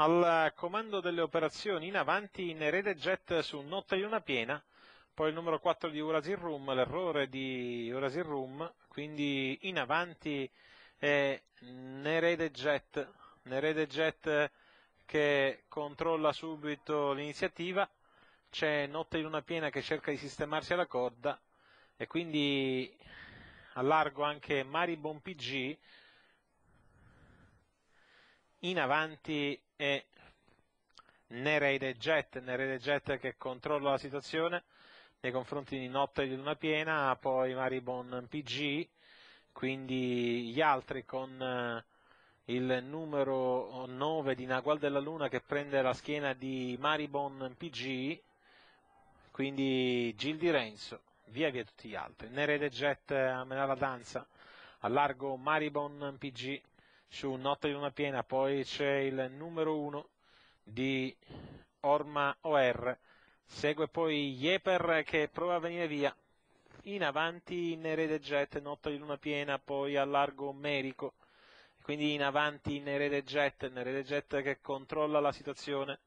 al comando delle operazioni in avanti in erede jet su Notte Luna Piena, poi il numero 4 di Urasir Room, l'errore di Urasir Room, quindi in avanti è Nerede Jet, Nerede Jet che controlla subito l'iniziativa, c'è Notte Luna Piena che cerca di sistemarsi alla corda e quindi allargo anche Mari Bon PG in avanti e Nereide Jet, Nereide Jet che controlla la situazione nei confronti di Notte di Luna Piena, poi Maribon PG, quindi gli altri con eh, il numero 9 di Nagual della Luna che prende la schiena di Maribon PG, quindi Gil di Renzo, via via tutti gli altri. Nereide Jet a menare la danza, a largo Maribon PG, su Notte di Luna Piena, poi c'è il numero 1 di Orma OR, segue poi Jeper che prova a venire via, in avanti Nerede Jet, Notte di Luna Piena, poi a largo Merico, quindi in avanti Nerede Jet, Nerede Jet che controlla la situazione,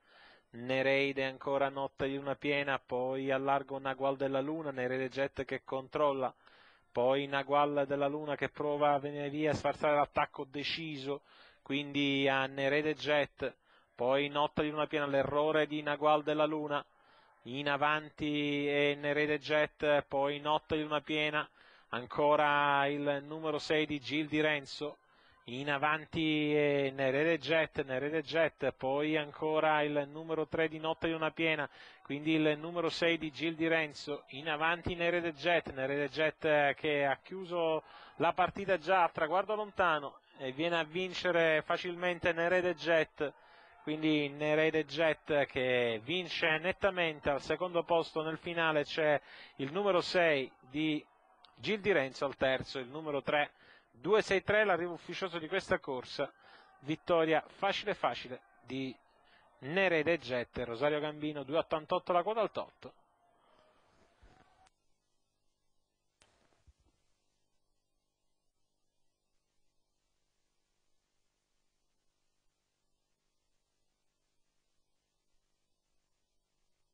Nereide ancora Notte di Luna Piena, poi a largo Nagual della Luna, Nerede Jet che controlla poi Nagual della Luna che prova a venire via a sfarzare l'attacco deciso, quindi a Nerede Jet, poi Notta di Luna Piena, l'errore di Nagual della Luna, in avanti e Nerede Jet, poi Notta di Luna Piena, ancora il numero 6 di Gil di Renzo, in avanti eh, Nerede Jet, Nerede Jet, poi ancora il numero 3 di Notte di una piena, quindi il numero 6 di Gil Di Renzo, in avanti Nerede Jet, Nerede Jet eh, che ha chiuso la partita già a traguardo lontano e viene a vincere facilmente Nerede Jet, quindi Nerede Jet che vince nettamente al secondo posto nel finale c'è il numero 6 di Gil Di Renzo, al terzo il numero 3 2-6-3 l'arrivo ufficioso di questa corsa, vittoria facile facile di Nerede Jet, Rosario Gambino 2-88 la quota al 8.